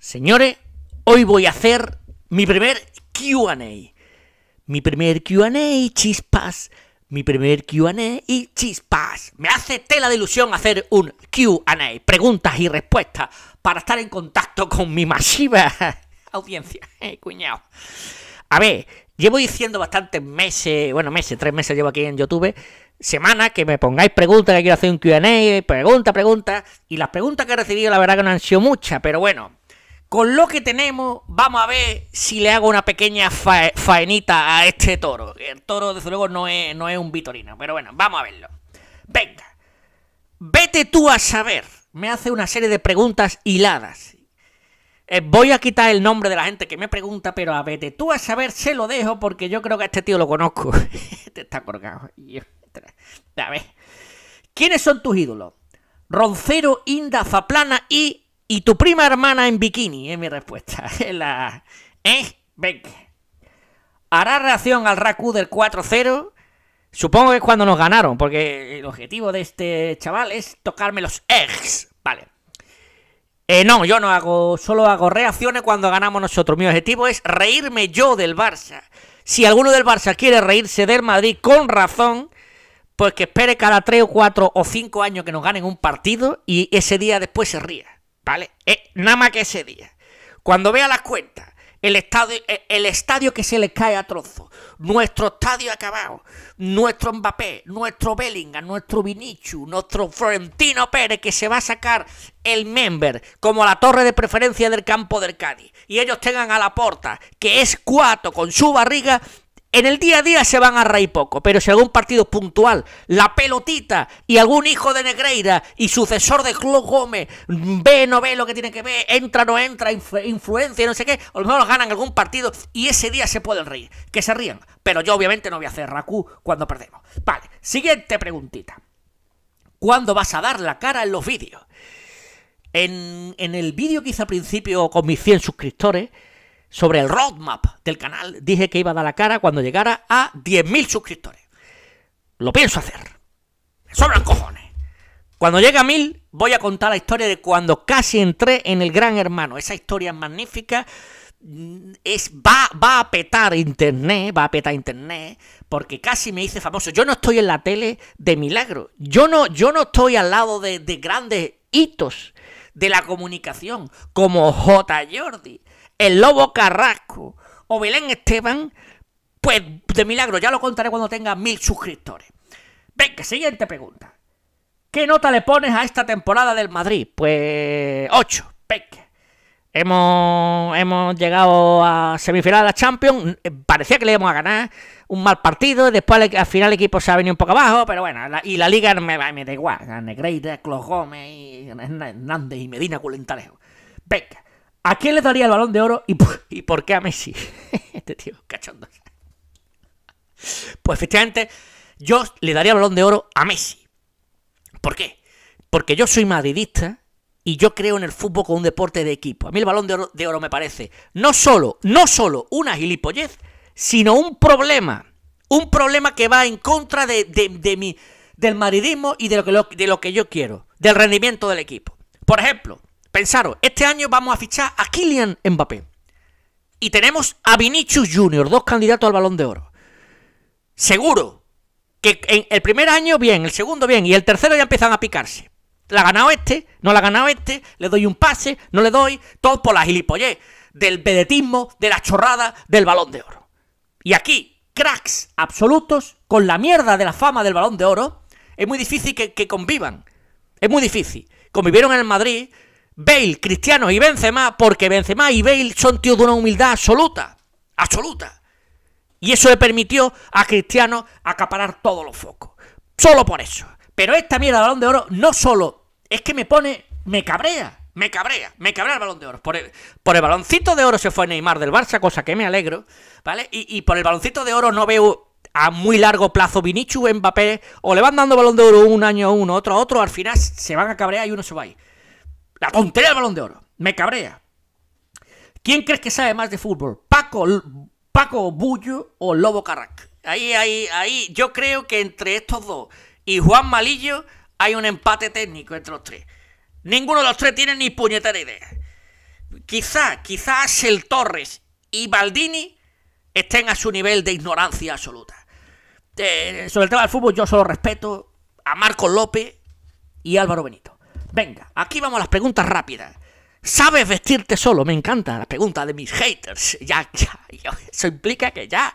Señores, hoy voy a hacer mi primer QA. Mi primer QA, chispas. Mi primer QA y chispas. Me hace tela de ilusión hacer un QA, preguntas y respuestas, para estar en contacto con mi masiva audiencia. Eh, cuñado. A ver, llevo diciendo bastantes meses, bueno, meses, tres meses llevo aquí en YouTube, semanas que me pongáis preguntas, que quiero hacer un QA, pregunta, pregunta. Y las preguntas que he recibido, la verdad que no han sido muchas, pero bueno con lo que tenemos, vamos a ver si le hago una pequeña faenita a este toro. El toro, desde luego, no es, no es un vitorino, pero bueno, vamos a verlo. Venga, vete tú a saber. Me hace una serie de preguntas hiladas. Eh, voy a quitar el nombre de la gente que me pregunta, pero a vete tú a saber, se lo dejo porque yo creo que a este tío lo conozco. Te este está colgado. A ver. ¿Quiénes son tus ídolos? Roncero, Inda, Zaplana y y tu prima hermana en bikini, es mi respuesta. La... ¿Eh? Venga. Hará reacción al Raku del 4-0. Supongo que es cuando nos ganaron, porque el objetivo de este chaval es tocarme los eggs. Vale. Eh, no, yo no hago, solo hago reacciones cuando ganamos nosotros. Mi objetivo es reírme yo del Barça. Si alguno del Barça quiere reírse del Madrid con razón, pues que espere cada 3 o 4 o 5 años que nos ganen un partido y ese día después se ría. ¿vale? Eh, nada más que ese día. Cuando vea las cuentas, el estadio, eh, el, estadio que se le cae a trozos, nuestro estadio acabado, nuestro Mbappé, nuestro Bellingham, nuestro Vinichu, nuestro Florentino Pérez que se va a sacar el member como la torre de preferencia del campo del Cádiz y ellos tengan a la porta que es cuato con su barriga en el día a día se van a reír poco, pero si algún partido puntual, la pelotita y algún hijo de Negreira y sucesor de Club Gómez mm, ve, no ve lo que tiene que ver, entra, no entra, influencia, no sé qué, o a lo ganan algún partido y ese día se pueden reír, que se rían. Pero yo obviamente no voy a hacer racú cuando perdemos. Vale, siguiente preguntita. ¿Cuándo vas a dar la cara en los vídeos? En, en el vídeo que hice al principio con mis 100 suscriptores, sobre el roadmap del canal. Dije que iba a dar la cara cuando llegara a 10.000 suscriptores. Lo pienso hacer. Me sobran cojones. Cuando llegue a 1.000 voy a contar la historia de cuando casi entré en el Gran Hermano. Esa historia magnífica. Mm, es, va, va a petar internet, va a petar internet, porque casi me hice famoso. Yo no estoy en la tele de milagro. Yo no, yo no estoy al lado de, de grandes hitos de la comunicación, como J. Jordi, el Lobo Carrasco o Belén Esteban, pues de milagro, ya lo contaré cuando tenga mil suscriptores. Venga, siguiente pregunta. ¿Qué nota le pones a esta temporada del Madrid? Pues 8. Venga. Hemos, hemos llegado a semifinal de la Champions. Eh, parecía que le íbamos a ganar un mal partido. Después al final el equipo se ha venido un poco abajo. Pero bueno, y la liga me, me da igual. Negreira, Clos Gómez, Hernández y Medina culentalejo. Venga. ¿A quién le daría el balón de oro y, por qué a Messi? este tío, cachondo. Pues efectivamente, yo le daría el balón de oro a Messi. ¿Por qué? Porque yo soy madridista y yo creo en el fútbol como un deporte de equipo. A mí el balón de oro, me parece no solo, no solo una gilipollez, sino un problema. Un problema que va en contra de, mi, del madridismo y de lo que yo quiero, del rendimiento del equipo. Por ejemplo, Pensaros, este año vamos a fichar a Kylian Mbappé. Y tenemos a Vinicius Jr., dos candidatos al balón de oro. Seguro que en el primer año bien, el segundo bien y el tercero ya empiezan a picarse. La ha ganado este, no la ha ganado este, le doy un pase, no le doy, todo por la gilipollez del vedetismo, de la chorrada, del balón de oro. Y aquí, cracks absolutos, con la mierda de la fama del balón de oro, es muy difícil que, que convivan. Es muy difícil. Convivieron en el Madrid, Bale, Cristiano y Benzema, porque Benzema y Bale son tíos de una humildad absoluta, absoluta. Y eso le permitió a Cristiano acaparar todos los focos. Solo por eso. Pero esta mierda de balón de oro no solo es que me pone, me cabrea, me cabrea, me cabrea el balón de oro. Por el, baloncito de oro se fue Neymar del Barça, cosa que me alegro, ¿vale? Y, por el baloncito de oro no veo a muy largo plazo Vinicius, Mbappé, o le van dando balón de oro un año a uno, otro a otro, al final se van a cabrear y uno se va a la tontería del balón de oro. Me cabrea. ¿Quién crees que sabe más de fútbol? ¿Paco, Paco Bullo o Lobo Carrac? Ahí, ahí, ahí. Yo creo que entre estos dos y Juan Malillo hay un empate técnico entre los tres. Ninguno de los tres tiene ni puñetera idea. Quizá, quizás el Torres y Baldini estén a su nivel de ignorancia absoluta. Eh, sobre el tema del fútbol, yo solo respeto a Marco López y Álvaro Benito. Venga, aquí vamos a las preguntas rápidas. ¿Sabes vestirte solo? Me encanta la pregunta de mis haters. Ya, ya, eso implica que ya.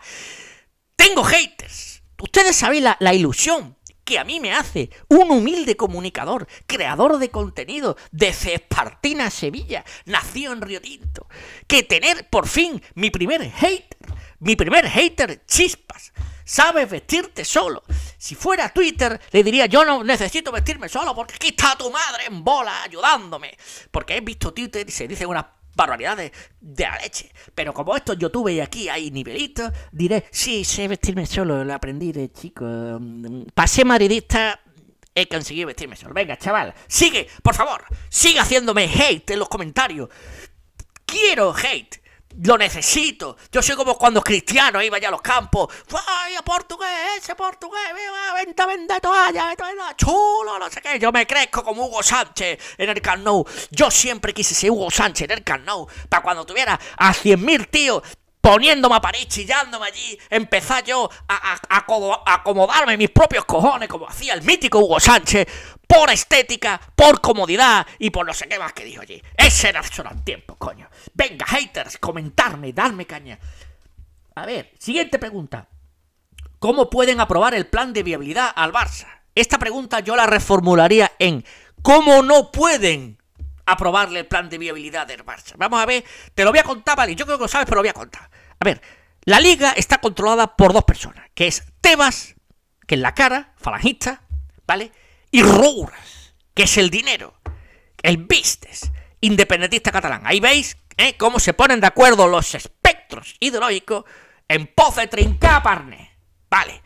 Tengo haters. Ustedes saben la, ilusión que a mí me hace un humilde comunicador, creador de contenido de Cespartina Sevilla, Nacido en Río Tinto, que tener por fin mi primer hater, mi primer hater chispas sabes vestirte solo. Si fuera Twitter, le diría yo no necesito vestirme solo porque aquí está tu madre en bola ayudándome. Porque he visto Twitter y se dicen unas barbaridades de la leche. Pero como esto es YouTube y aquí hay nivelitos, diré, sí, sé vestirme solo, lo aprendí de chico. Pasé madridista he conseguido vestirme solo. Venga, chaval, sigue, por favor, sigue haciéndome hate en los comentarios. Quiero hate. Lo necesito. Yo soy como cuando Cristiano iba allá a los campos. ¡Ay, portugués, ese portugués! ¡Viva, venta, vende toalla! ¡Chulo, no sé qué! Yo me crezco como Hugo Sánchez en el Camp Yo siempre quise ser Hugo Sánchez en el canal Para cuando tuviera a 100.000 tíos poniéndome a París, chillándome allí, empezar yo a, acomodarme mis propios cojones, como hacía el mítico Hugo Sánchez, por estética, por comodidad y por no sé qué más que dijo allí. Ese era solo el tiempo, coño. Venga, haters, comentarme, darme caña. A ver, siguiente pregunta. ¿Cómo pueden aprobar el plan de viabilidad al Barça? Esta pregunta yo la reformularía en ¿Cómo no pueden aprobarle el plan de viabilidad del Barça. Vamos a ver, te lo voy a contar, vale, yo creo que lo sabes, pero lo voy a contar. A ver, la liga está controlada por dos personas, que es Tebas, que es la cara, falangista, ¿vale? Y Rouras, que es el dinero, el vistes independentista catalán. Ahí veis ¿eh? cómo se ponen de acuerdo los espectros ideológicos en pos de Vale.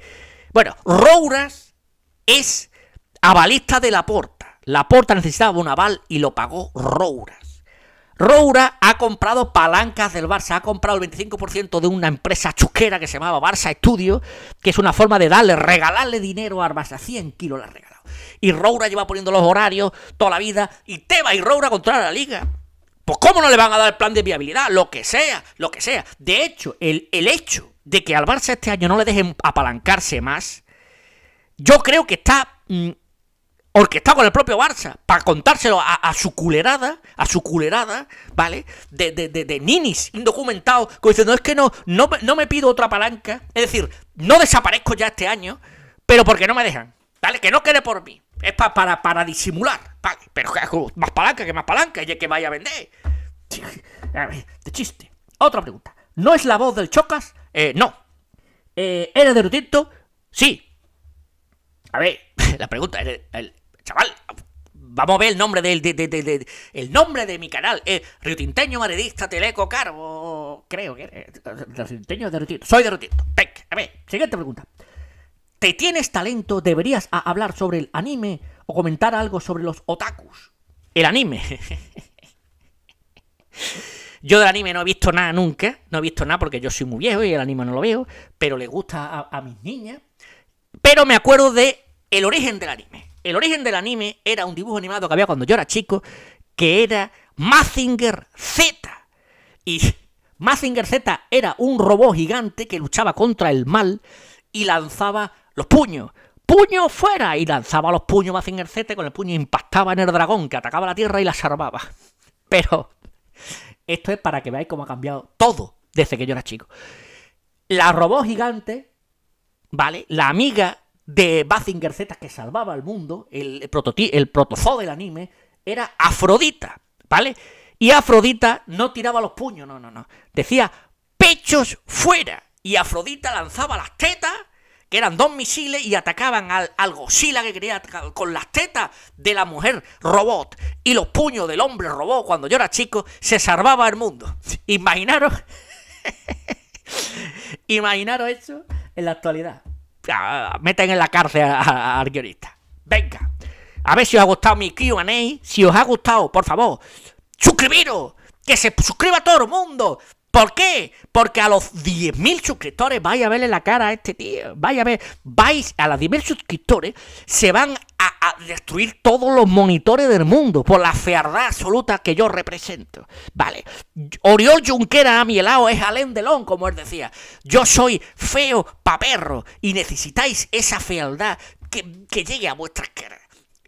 Bueno, Rouras es avalista del aporte la porta necesitaba un aval y lo pagó Roura. Roura ha comprado palancas del Barça, ha comprado el 25% de una empresa chusquera que se llamaba Barça Estudio, que es una forma de darle, regalarle dinero a Barça. 100 kilos le ha regalado. Y Roura lleva poniendo los horarios toda la vida y Teba y Roura contra la liga. Pues cómo no le van a dar el plan de viabilidad, lo que sea, lo que sea. De hecho, el, hecho de que al Barça este año no le dejen apalancarse más, yo creo que está mm, está con el propio Barça, para contárselo a, su culerada, a su culerada, ¿vale? De, de, de, ninis indocumentados, que es que no, no, no, me pido otra palanca, es decir, no desaparezco ya este año, pero porque no me dejan, ¿vale? Que no quede por mí, es pa, para, para disimular, ¿vale? Pero más palanca que más palanca, Y es que vaya a vender. a ver De chiste. Otra pregunta. ¿No es la voz del Chocas? Eh, no. Eh, ¿Eres de Rutinto? Sí. A ver, la pregunta, es chaval, vamos a ver el nombre del, de, el nombre de mi canal. Eh, Riotinteño Maredista, Teleco Carbo. Creo que eh, de Riotinto. Soy de Riotinto. a ver, siguiente pregunta. ¿Te tienes talento? ¿Deberías hablar sobre el anime o comentar algo sobre los otakus? El anime. Yo del anime no he visto nada nunca, no he visto nada porque yo soy muy viejo y el anime no lo veo, pero le gusta a, a mis niñas. Pero me acuerdo de el origen del anime. El origen del anime era un dibujo animado que había cuando yo era chico, que era Mazinger Z. Y Mazinger Z era un robot gigante que luchaba contra el mal y lanzaba los puños. ¡Puño fuera! Y lanzaba los puños Mazinger Z con el puño impactaba en el dragón que atacaba la tierra y la salvaba. Pero esto es para que veáis cómo ha cambiado todo desde que yo era chico. La robot gigante, ¿vale? La amiga de Bazinger Z que salvaba al mundo, el, el protozoo del anime, era Afrodita, ¿vale? Y Afrodita no tiraba los puños, no, no, no. Decía, pechos fuera. Y Afrodita lanzaba las tetas, que eran dos misiles, y atacaban al, al que quería atacar con las tetas de la mujer robot. Y los puños del hombre robot, cuando yo era chico, se salvaba el mundo. Imaginaros. imaginaros eso en la actualidad meten en la cárcel al guionista. Venga, a ver si os ha gustado mi QA. Si os ha gustado, por favor, suscribiros. Que se suscriba todo el mundo. ¿Por qué? Porque a los 10.000 suscriptores vaya a verle la cara a este tío. vaya a ver, vais a los 10.000 suscriptores, se van a, destruir todos los monitores del mundo por la fealdad absoluta que yo represento. Vale, Oriol Junquera a mi lado es Alain Delon, como él decía. Yo soy feo pa' perro y necesitáis esa fealdad que, que llegue a vuestras caras.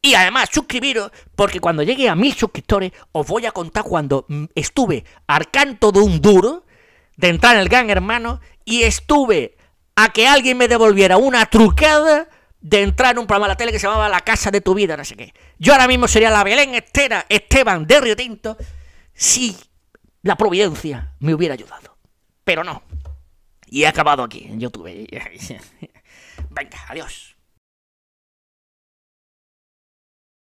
Y además, suscribiros, porque cuando llegue a mil suscriptores, os voy a contar cuando mm, estuve al canto de un duro, de entrar en el Gran Hermano, y estuve a que alguien me devolviera una trucada de entrar en un programa de la tele que se llamaba La Casa de tu Vida, no sé qué. Yo ahora mismo sería la Belén Estera Esteban de Río Tinto si la providencia me hubiera ayudado. Pero no. Y he acabado aquí en YouTube. Venga, adiós.